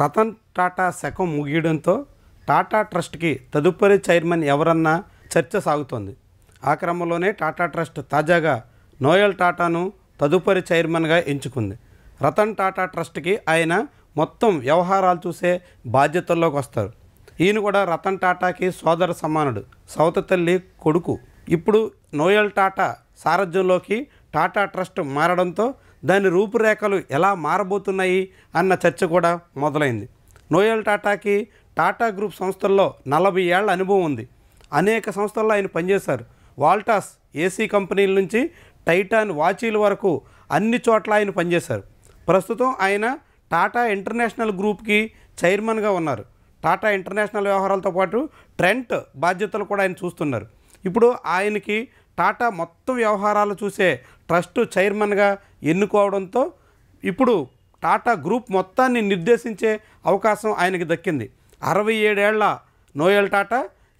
రతన్ టాటా శకం ముగియడంతో టాటా ట్రస్ట్కి తదుపరి చైర్మన్ ఎవరన్న చర్చ సాగుతోంది ఆ క్రమంలోనే టాటా ట్రస్ట్ తాజాగా నోయల్ టాటాను తదుపరి చైర్మన్గా ఎంచుకుంది రతన్ టాటా ట్రస్ట్కి ఆయన మొత్తం వ్యవహారాలు చూసే బాధ్యతల్లోకి వస్తారు ఈయన కూడా రతన్ టాటాకి సోదర సమానుడు సౌత తల్లి కొడుకు ఇప్పుడు నోయల్ టాటా సారథ్యంలోకి టాటా ట్రస్ట్ మారడంతో దాని రూపురేఖలు ఎలా మారబోతున్నాయి అన్న చర్చ కూడా మొదలైంది నోయల్ టాటాకి టాటా గ్రూప్ సంస్థల్లో నలభై ఏళ్ల అనుభవం ఉంది అనేక సంస్థల్లో ఆయన పనిచేశారు వాల్టాస్ ఏసీ కంపెనీల నుంచి టైటాన్ వాచీల వరకు అన్ని చోట్ల ఆయన పనిచేశారు ప్రస్తుతం ఆయన టాటా ఇంటర్నేషనల్ గ్రూప్కి చైర్మన్గా ఉన్నారు టాటా ఇంటర్నేషనల్ వ్యవహారాలతో పాటు ట్రెంట్ బాధ్యతలు కూడా ఆయన చూస్తున్నారు ఇప్పుడు ఆయనకి టాటా మొత్తం వ్యవహారాలు చూసే ట్రస్ట్ చైర్మన్గా ఎన్నుకోవడంతో ఇప్పుడు టాటా గ్రూప్ మొత్తాన్ని నిర్దేశించే అవకాశం ఆయనకి దక్కింది అరవై ఏడేళ్ల నోయల్ టాటా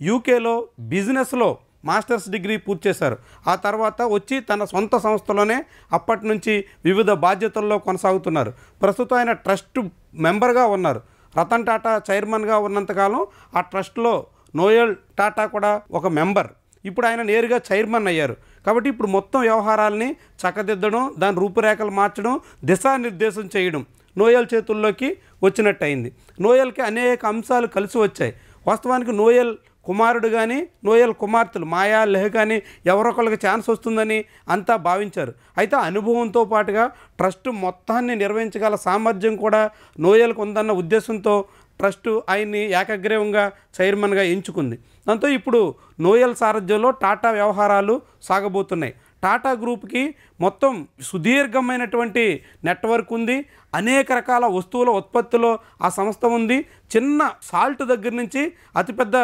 యూకేలో బిజినెస్లో మాస్టర్స్ డిగ్రీ పూర్తి చేశారు ఆ తర్వాత వచ్చి తన సొంత సంస్థలోనే అప్పటి నుంచి వివిధ బాధ్యతల్లో కొనసాగుతున్నారు ప్రస్తుతం ఆయన ట్రస్ట్ మెంబర్గా ఉన్నారు రతన్ టాటా చైర్మన్గా ఉన్నంతకాలం ఆ ట్రస్ట్లో నోయల్ టాటా కూడా ఒక మెంబర్ ఇప్పుడు ఆయన నేరుగా చైర్మన్ అయ్యారు కాబట్టి ఇప్పుడు మొత్తం వ్యవహారాలని చక్కదిద్దడం దాని రూపురేఖలు మార్చడం దిశానిర్దేశం చేయడం నోయల్ చేతుల్లోకి వచ్చినట్టు అయింది నోయల్కి అనేక అంశాలు కలిసి వచ్చాయి వాస్తవానికి నోయల్ కుమారుడు కానీ నోయల్ కుమార్తెలు మాయా లెహ్ కానీ ఎవరొకరికి ఛాన్స్ వస్తుందని అంతా భావించారు అయితే అనుభవంతో పాటుగా ట్రస్ట్ మొత్తాన్ని నిర్వహించగల సామర్థ్యం కూడా నోయల్కు ఉందన్న ఉద్దేశంతో ట్రస్టు ఆయన్ని ఏకగ్రీవంగా చైర్మన్గా ఎంచుకుంది దాంతో ఇప్పుడు నోయల్ సారథ్యంలో టాటా వ్యవహారాలు సాగబోతున్నాయి టాటా గ్రూప్కి మొత్తం సుదీర్ఘమైనటువంటి నెట్వర్క్ ఉంది అనేక రకాల వస్తువుల ఉత్పత్తిలో ఆ సంస్థ ఉంది చిన్న సాల్ట్ దగ్గర నుంచి అతిపెద్ద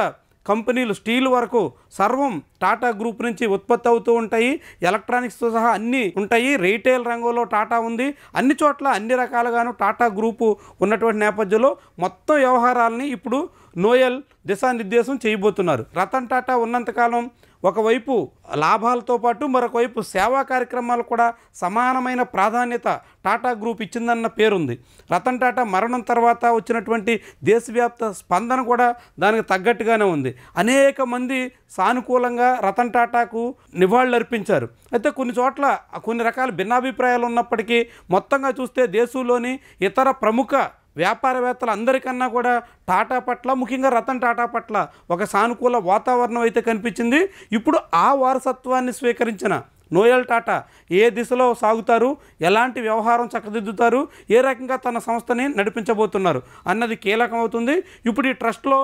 కంపెనీలు స్టీల్ వరకు సర్వం టాటా గ్రూప్ నుంచి ఉత్పత్తి అవుతూ ఉంటాయి ఎలక్ట్రానిక్స్తో సహా అన్నీ ఉంటాయి రీటైల్ రంగంలో టాటా ఉంది అన్ని చోట్ల అన్ని రకాలుగాను టాటా గ్రూపు ఉన్నటువంటి నేపథ్యంలో మొత్తం వ్యవహారాలని ఇప్పుడు నోయల్ దిశానిర్దేశం చేయబోతున్నారు రతన్ టాటా ఉన్నంతకాలం ఒకవైపు లాభాలతో పాటు మరొక వైపు సేవా కార్యక్రమాలు కూడా సమానమైన ప్రాధాన్యత టాటా గ్రూప్ ఇచ్చిందన్న పేరుంది రతన్ టాటా మరణం తర్వాత వచ్చినటువంటి దేశవ్యాప్త స్పందన కూడా దానికి తగ్గట్టుగానే ఉంది అనేక మంది సానుకూలంగా రతన్ టాటాకు నివాళులు అర్పించారు అయితే కొన్ని చోట్ల కొన్ని రకాల భిన్నాభిప్రాయాలు ఉన్నప్పటికీ మొత్తంగా చూస్తే దేశంలోని ఇతర ప్రముఖ వ్యాపారవేత్తలు అందరికన్నా కూడా టాటా పట్ల ముఖ్యంగా రతన్ టాటా పట్ల ఒక సానుకూల వాతావరణం అయితే కనిపించింది ఇప్పుడు ఆ వారసత్వాన్ని స్వీకరించిన నోయల్ టాటా ఏ దిశలో సాగుతారు ఎలాంటి వ్యవహారం చక్కదిద్దుతారు ఏ రకంగా తన సంస్థని నడిపించబోతున్నారు అన్నది కీలకమవుతుంది ఇప్పుడు ఈ ట్రస్ట్లో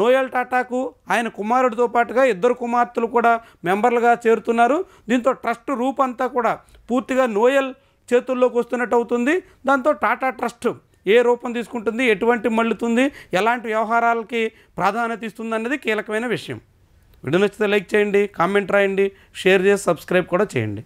నోయల్ టాటాకు ఆయన కుమారుడితో పాటుగా ఇద్దరు కుమార్తెలు కూడా మెంబర్లుగా చేరుతున్నారు దీంతో ట్రస్ట్ రూపంతా కూడా పూర్తిగా నోయల్ చేతుల్లోకి వస్తున్నట్టు అవుతుంది దాంతో టాటా ట్రస్ట్ ఏ రూపం తీసుకుంటుంది ఎటువంటి మళ్ళుతుంది ఎలాంటి వ్యవహారాలకి ప్రాధాన్యత ఇస్తుంది అనేది కీలకమైన విషయం వీడియో నచ్చితే లైక్ చేయండి కామెంట్ రాయండి షేర్ చేసి సబ్స్క్రైబ్ కూడా చేయండి